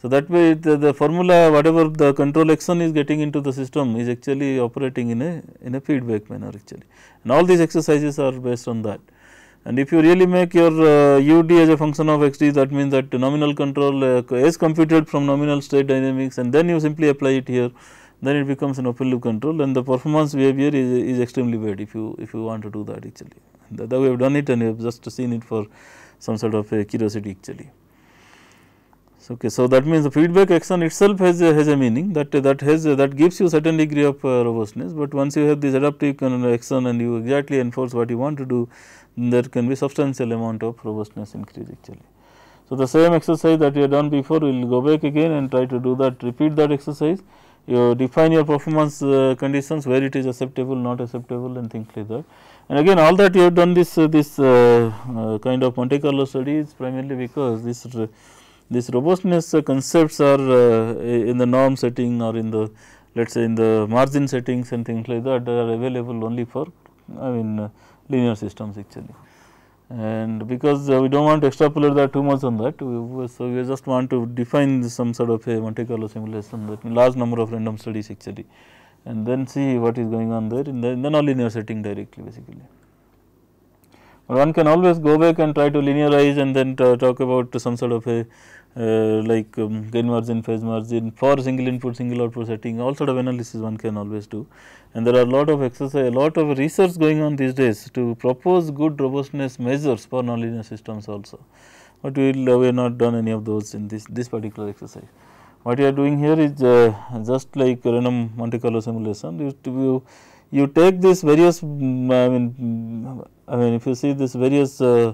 So, that way the, the, formula whatever the control action is getting into the system is actually operating in a in a feedback manner actually and all these exercises are based on that. And if you really make your uh, ud as a function of xt that means that nominal control uh, is computed from nominal state dynamics and then you simply apply it here then it becomes an open loop control and the performance behavior is, is extremely bad if you if you want to do that actually. That, that we have done it and we have just seen it for some sort of a curiosity actually. Okay. So, that means the feedback action itself has a, has a meaning that that has that gives you certain degree of uh, robustness, but once you have this adaptive action and you exactly enforce what you want to do, there can be substantial amount of robustness increase actually. So, the same exercise that you have done before, we will go back again and try to do that, repeat that exercise. You define your performance uh, conditions where it is acceptable, not acceptable and things like that. And again all that you have done this, uh, this uh, uh kind of Monte Carlo study is primarily because this uh, these robustness uh, concepts are uh, in the norm setting or in the let us say in the margin settings and things like that are available only for I mean uh, linear systems actually. And because we do not want to extrapolate that too much on that, we, so we just want to define some sort of a Monte Carlo simulation that large number of random studies actually and then see what is going on there in the, in the nonlinear setting directly basically. But one can always go back and try to linearize and then talk about some sort of a uh, like um, gain margin, phase margin for single input, single output setting, all sort of analysis one can always do. And there are a lot of exercise, a lot of research going on these days to propose good robustness measures for nonlinear systems also. But we will, uh, we have not done any of those in this, this particular exercise. What you are doing here is uh, just like random Monte Carlo simulation, you, you, you take these various, mm, I mean, I mean if you see this various uh,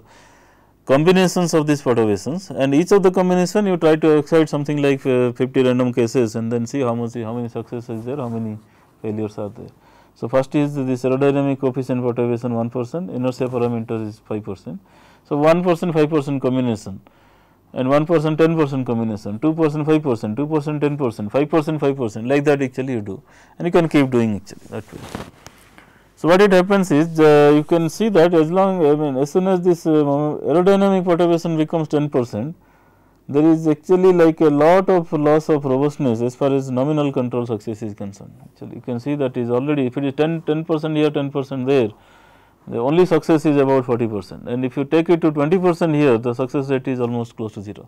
combinations of these perturbations and each of the combination you try to excite something like uh, 50 random cases and then see how much how many success is there how many failures are there. So, first is this aerodynamic coefficient perturbation 1 percent inertia parameter is 5 percent. So, 1 percent 5 percent combination and 1 percent 10 percent combination 2 percent 5 percent 2 percent 10 percent 5 percent 5 percent like that actually you do and you can keep doing actually that way. So, what it happens is uh, you can see that as long I mean as soon as this uh, aerodynamic perturbation becomes 10 percent, there is actually like a lot of loss of robustness as far as nominal control success is concerned. Actually, you can see that is already if it is 10 percent here 10 percent there, the only success is about 40 percent and if you take it to 20 percent here the success rate is almost close to 0.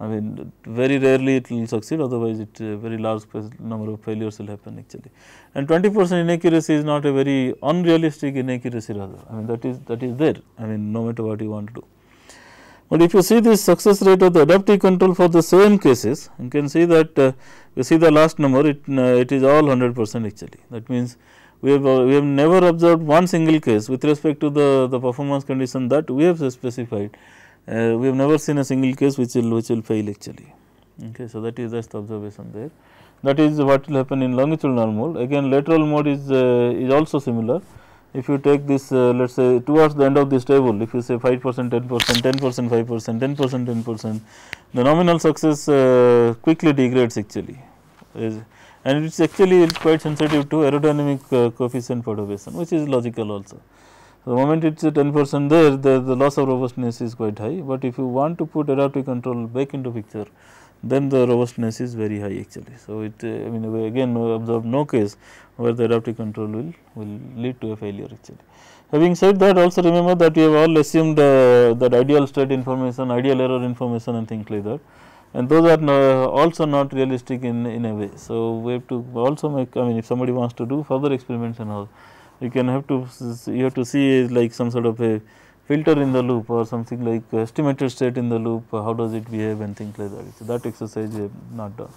I mean very rarely it will succeed otherwise it uh, very large number of failures will happen actually. And 20 percent inaccuracy is not a very unrealistic inaccuracy rather I mean that is that is there I mean no matter what you want to do. But if you see this success rate of the adaptive control for the same cases you can see that uh, you see the last number it, uh, it is all 100 percent actually that means we have, we have never observed one single case with respect to the, the performance condition that we have specified uh, we have never seen a single case which will which will fail actually. Okay, so that is just observation there. That is what will happen in longitudinal mode. Again, lateral mode is uh, is also similar. If you take this, uh, let's say towards the end of this table, if you say 5 percent, 10 percent, 10 percent, 5 percent, 10 percent, 10 percent, the nominal success uh, quickly degrades actually, and it is actually quite sensitive to aerodynamic uh, coefficient perturbation, which is logical also. The moment it is a 10 percent there, the, the loss of robustness is quite high, but if you want to put adaptive control back into picture, then the robustness is very high actually. So, it uh, I mean we again we observed no case where the adaptive control will, will lead to a failure actually. Having said that also remember that we have all assumed uh, that ideal state information, ideal error information and things like that and those are no, also not realistic in, in a way. So, we have to also make I mean if somebody wants to do further experiments and all you can have to you have to see like some sort of a filter in the loop or something like estimated state in the loop how does it behave and things like that. So, that exercise I have not done.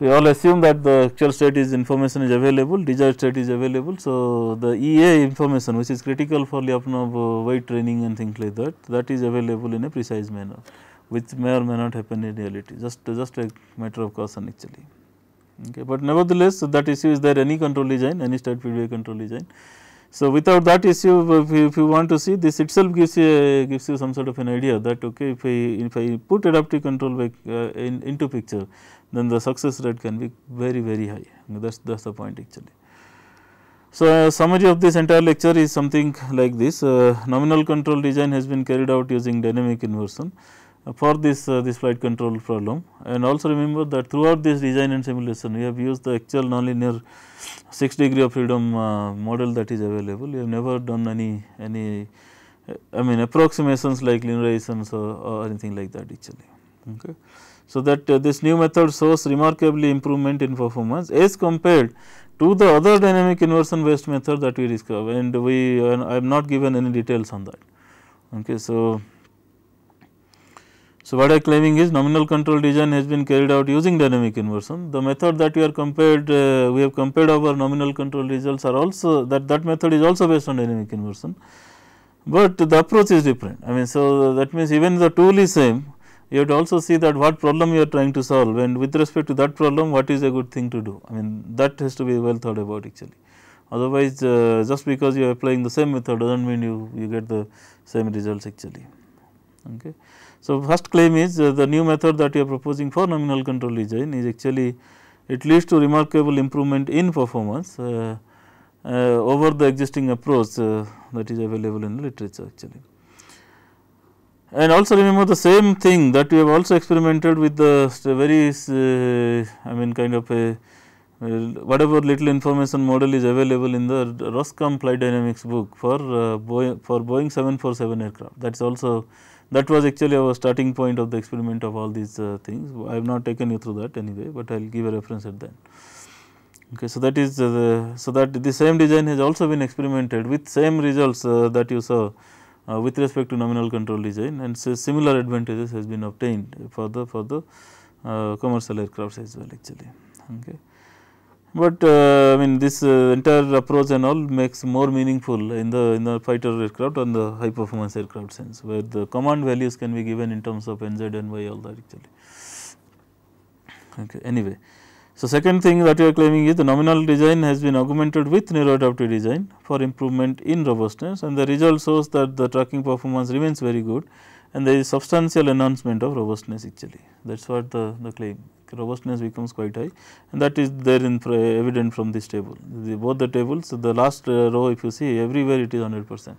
We all assume that the actual state is information is available, desired state is available. So, the EA information which is critical for Lyapunov uh, weight training and things like that, that is available in a precise manner which may or may not happen in reality, just, just a matter of caution actually. Okay. But nevertheless, that issue is there any control design, any state feedback control design. So, without that issue if you, if you, want to see this itself gives you a, gives you some sort of an idea that okay if I if I put adaptive control back, uh, in, into picture then the success rate can be very very high that's that's the point actually. So, uh, summary of this entire lecture is something like this uh, nominal control design has been carried out using dynamic inversion for this uh, this flight control problem and also remember that throughout this design and simulation we have used the actual nonlinear 6 degree of freedom uh, model that is available we have never done any any uh, I mean approximations like linearizations or, or anything like that actually okay so that uh, this new method shows remarkably improvement in performance as compared to the other dynamic inversion based method that we discovered and we uh, I have not given any details on that okay so so, what I am claiming is nominal control design has been carried out using dynamic inversion. The method that we are compared, uh, we have compared our nominal control results are also that that method is also based on dynamic inversion, but the approach is different. I mean, so that means even the tool is same, you have to also see that what problem you are trying to solve and with respect to that problem what is a good thing to do. I mean, that has to be well thought about actually. Otherwise, uh, just because you are applying the same method does not mean you, you get the same results actually. Okay. So, first claim is uh, the new method that you are proposing for nominal control design is actually it leads to remarkable improvement in performance uh, uh, over the existing approach uh, that is available in the literature actually. And also remember the same thing that we have also experimented with the uh, very uh, I mean kind of a whatever little information model is available in the Roscom flight dynamics book for Boeing, for Boeing 747 aircraft that is also that was actually our starting point of the experiment of all these uh, things. I have not taken you through that anyway, but I will give a reference at then. Okay, so that is uh, the, so that the same design has also been experimented with same results uh, that you saw uh, with respect to nominal control design and so similar advantages has been obtained for the for the uh, commercial aircrafts as well actually. Okay. But uh, I mean this uh, entire approach and all makes more meaningful in the in the fighter aircraft and the high performance aircraft sense where the command values can be given in terms of NZ and Y all that actually. Okay, anyway. So, second thing that we are claiming is the nominal design has been augmented with neuroadaptive design for improvement in robustness and the result shows that the tracking performance remains very good and there is substantial enhancement of robustness actually that is what the, the claim robustness becomes quite high and that is there in evident from this table. The, both the tables, the last uh, row if you see everywhere it is 100 percent.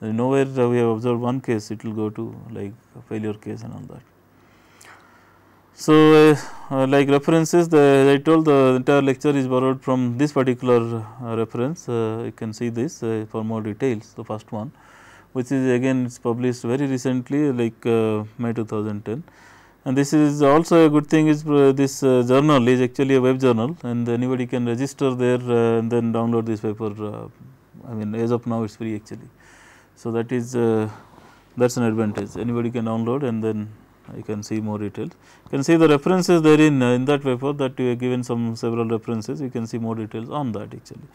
Nowhere uh, we have observed one case it will go to like failure case and all that. So, uh, like references the I told the entire lecture is borrowed from this particular reference you can see this for more details the first one which is again it's published very recently like May 2010. And this is also a good thing is uh, this uh, journal is actually a web journal and anybody can register there uh, and then download this paper. I mean as of now it is free actually. So, that is that is an advantage anybody can download and then you can see more details. You can see the references therein in that paper that you have given some several references you can see more details on that actually.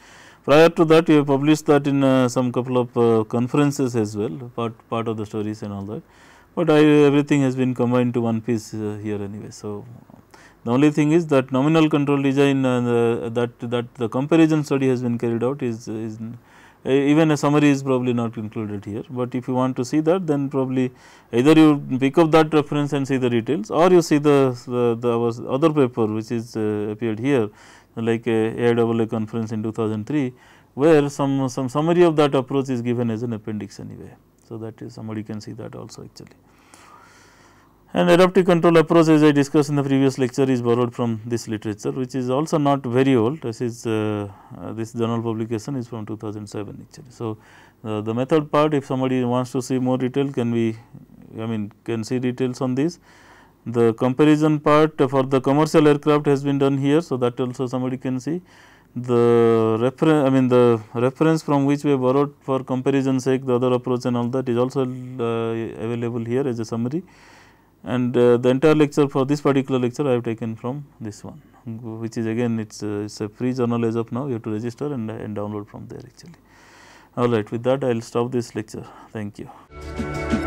Prior to that you have published that in some couple of conferences as well part, part of the stories and all that but I, everything has been combined to one piece uh, here anyway. So, the only thing is that nominal control design uh, that that the comparison study has been carried out is, is uh, even a summary is probably not included here, but if you want to see that then probably either you pick up that reference and see the details or you see the, the, the other paper which is uh, appeared here like uh, a AIAA conference in 2003 where some, some summary of that approach is given as an appendix anyway. So, that is somebody can see that also actually. And adaptive control approach as I discussed in the previous lecture is borrowed from this literature which is also not very old this is uh, uh, this journal publication is from 2007 actually. So, uh, the method part if somebody wants to see more detail can we I mean can see details on this. The comparison part for the commercial aircraft has been done here. So, that also somebody can see the reference I mean the reference from which we borrowed for comparison sake the other approach and all that is also uh, available here as a summary and uh, the entire lecture for this particular lecture I have taken from this one which is again it is uh, it's a free journal as of now you have to register and, uh, and download from there actually. All right with that I will stop this lecture thank you.